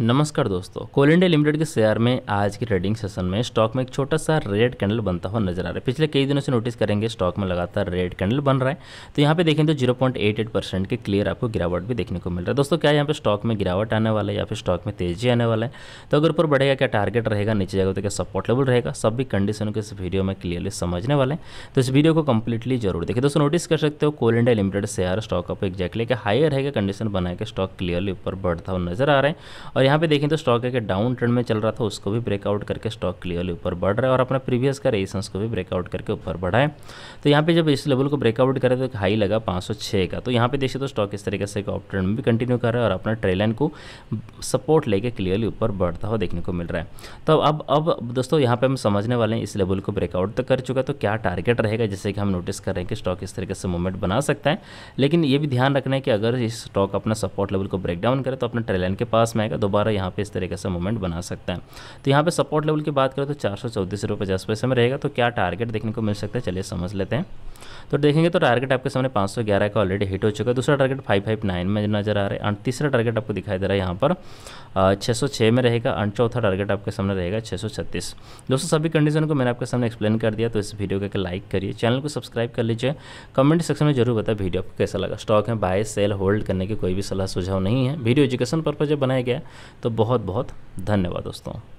नमस्कार दोस्तों Coal India Limited के शेयर में आज के ट्रेडिंग सेशन में स्टॉक में एक छोटा सा रेड कैंडल बनता हुआ नजर आ रहा है पिछले कई दिनों से नोटिस करेंगे स्टॉक में लगातार रेड कैंडल बन रहा है तो यहाँ पे देखें तो 0.88 परसेंट के क्लियर आपको गिरावट भी देखने को मिल रहा है दोस्तों क्या यहाँ पे स्टॉक में गिरावट आने वाला है या फिर स्टॉक में तेजी आने वाला है तो अगर ऊपर बढ़ेगा क्या टारगेट रहेगा नीचे जाएगा तो क्या सपोर्ट लेवल रहेगा सब भी कंडीशन को इस वीडियो में क्लियरली समझने वाले हैं तो इस वीडियो को कंप्लीटली जरूर देखिए दोस्तों नोटिस कर सकते हो Coal India Limited share stock आपको एक्जैक्टली हाई रहेगा है कंडीशन बनाए के स्टॉक क्लियरली ऊपर बढ़ता हुआ नजर आ रहा है और यहाँ पे देखें तो स्टॉक एक डाउन ट्रेंड में चल रहा था उसको भी ब्रेकआउट करके स्टॉक क्लियरली ऊपर बढ़ रहा है और अपने प्रीवियस का रेजिस्टेंस को भी ब्रेकआउट करके ऊपर बढ़ा है तो यहाँ पे जब इस लेवल को ब्रेकआउट करें तो हाई लगा पाँच का तो यहाँ पे देखिए तो स्टॉक इस तरीके से एक ऑफ ट्रेंड में भी कंटिन्यू कर रहा है और अपना ट्रेलाइन को सपोर्ट लेके क्लियरली ऊपर बढ़ता हुआ देखने को मिल रहा है तो अब अब दोस्तों यहाँ पर हम समझने वाले हैं इस लेवल को ब्रेकआउट तो कर चुका तो क्या टारगेट रहेगा जैसे कि हम नोटिस कर रहे हैं कि स्टॉक इस तरीके से मूवमेंट बना सकता है लेकिन ये भी ध्यान रखना है कि अगर इस स्टॉक अपना सपोर्ट लेवल को ब्रेकडाउन करे तो अपने ट्रेलाइन के पास में आएगा दोबारा यहाँ पे इस तरीके से मूवमेंट बना सकता है तो यहाँ पे सपोर्ट लेवल की बात करें तो चार सौ चौंतीस रुपये पचास पैसे में रहेगा तो क्या टारगेट देखने को मिल सकता है चलिए समझ लेते हैं तो देखेंगे तो टारगेट आपके सामने 511 का ऑलरेडी हिट हो चुका है दूसरा टारगेट 559 में नजर आ रहा है तीसरा टारगेट आपको दिखाई दे रहा है यहाँ पर छः सौ छः में रहेगा और चौथा टारगेट आपके सामने रहेगा छः सौ छत्तीस दोस्तों सभी कंडीशन को मैंने आपके सामने एक्सप्लेन कर दिया तो इस वीडियो को लाइक करिए चैनल को सब्सक्राइब कर लीजिए कमेंट सेक्शन में जरूर बताए वीडियो आपको कैसा लगा स्टॉक है बाय सेल होल्ड करने की कोई भी सलाह सुझाव नहीं है वीडियो एजुकेशन पर्पज बनाया गया तो बहुत बहुत धन्यवाद दोस्तों